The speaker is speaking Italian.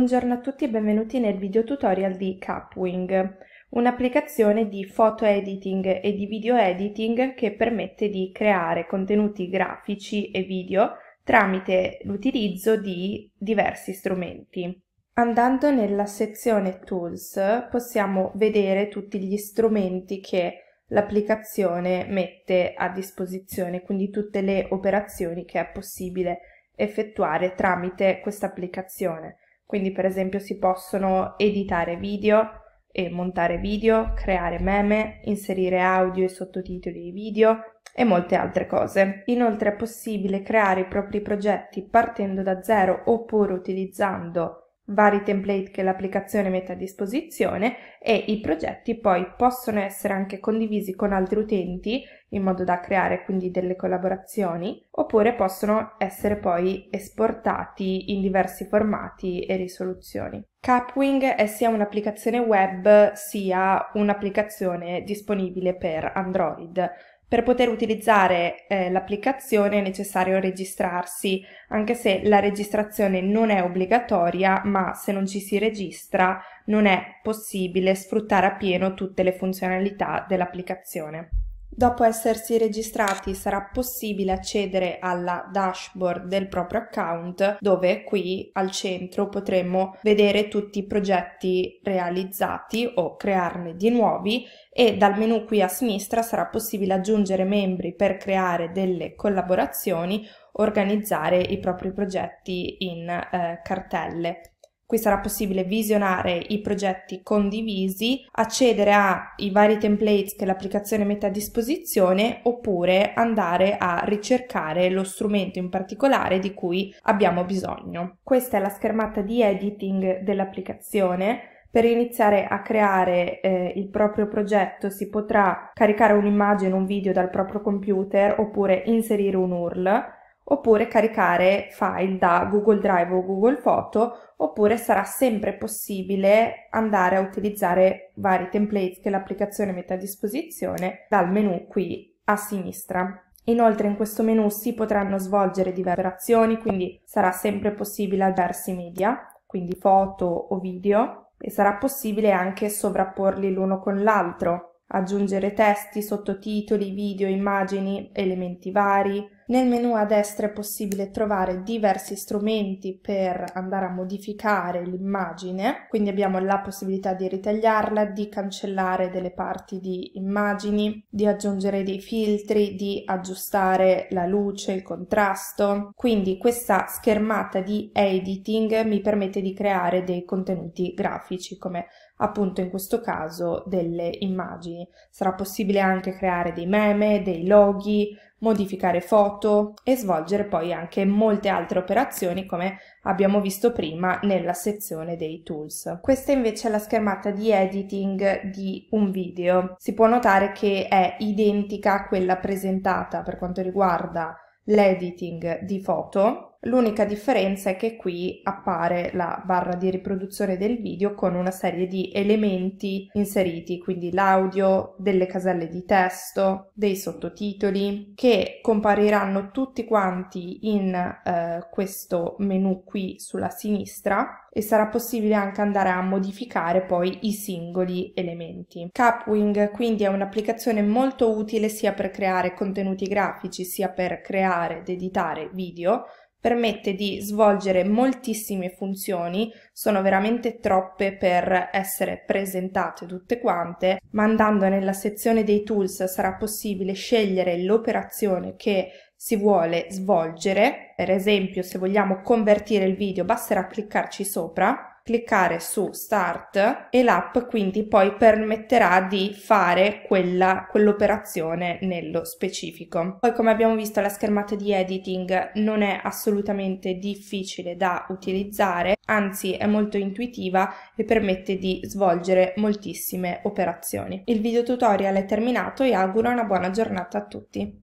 Buongiorno a tutti e benvenuti nel video tutorial di Capwing, un'applicazione di foto editing e di video editing che permette di creare contenuti grafici e video tramite l'utilizzo di diversi strumenti. Andando nella sezione Tools possiamo vedere tutti gli strumenti che l'applicazione mette a disposizione, quindi tutte le operazioni che è possibile effettuare tramite questa applicazione quindi per esempio si possono editare video e montare video, creare meme, inserire audio e sottotitoli ai video e molte altre cose. Inoltre è possibile creare i propri progetti partendo da zero oppure utilizzando vari template che l'applicazione mette a disposizione e i progetti poi possono essere anche condivisi con altri utenti in modo da creare quindi delle collaborazioni oppure possono essere poi esportati in diversi formati e risoluzioni. Capwing è sia un'applicazione web sia un'applicazione disponibile per Android per poter utilizzare eh, l'applicazione è necessario registrarsi, anche se la registrazione non è obbligatoria, ma se non ci si registra non è possibile sfruttare a pieno tutte le funzionalità dell'applicazione. Dopo essersi registrati sarà possibile accedere alla dashboard del proprio account dove qui al centro potremo vedere tutti i progetti realizzati o crearne di nuovi e dal menu qui a sinistra sarà possibile aggiungere membri per creare delle collaborazioni, organizzare i propri progetti in eh, cartelle. Qui sarà possibile visionare i progetti condivisi, accedere ai vari templates che l'applicazione mette a disposizione oppure andare a ricercare lo strumento in particolare di cui abbiamo bisogno. Questa è la schermata di editing dell'applicazione. Per iniziare a creare eh, il proprio progetto si potrà caricare un'immagine, un video dal proprio computer oppure inserire un URL oppure caricare file da Google Drive o Google Photo, oppure sarà sempre possibile andare a utilizzare vari template che l'applicazione mette a disposizione dal menu qui a sinistra. Inoltre in questo menu si potranno svolgere diverse azioni, quindi sarà sempre possibile aggiarsi media, quindi foto o video, e sarà possibile anche sovrapporli l'uno con l'altro, aggiungere testi, sottotitoli, video, immagini, elementi vari. Nel menu a destra è possibile trovare diversi strumenti per andare a modificare l'immagine, quindi abbiamo la possibilità di ritagliarla, di cancellare delle parti di immagini, di aggiungere dei filtri, di aggiustare la luce, il contrasto. Quindi questa schermata di editing mi permette di creare dei contenuti grafici come appunto in questo caso delle immagini. Sarà possibile anche creare dei meme, dei loghi, modificare foto e svolgere poi anche molte altre operazioni come abbiamo visto prima nella sezione dei tools. Questa invece è la schermata di editing di un video. Si può notare che è identica a quella presentata per quanto riguarda l'editing di foto L'unica differenza è che qui appare la barra di riproduzione del video con una serie di elementi inseriti, quindi l'audio, delle caselle di testo, dei sottotitoli, che compariranno tutti quanti in eh, questo menu qui sulla sinistra e sarà possibile anche andare a modificare poi i singoli elementi. Capwing quindi è un'applicazione molto utile sia per creare contenuti grafici sia per creare ed editare video permette di svolgere moltissime funzioni, sono veramente troppe per essere presentate tutte quante, ma andando nella sezione dei tools sarà possibile scegliere l'operazione che si vuole svolgere, per esempio se vogliamo convertire il video basterà cliccarci sopra cliccare su Start e l'app quindi poi permetterà di fare quella, quell'operazione nello specifico. Poi come abbiamo visto la schermata di editing non è assolutamente difficile da utilizzare, anzi è molto intuitiva e permette di svolgere moltissime operazioni. Il video tutorial è terminato e auguro una buona giornata a tutti.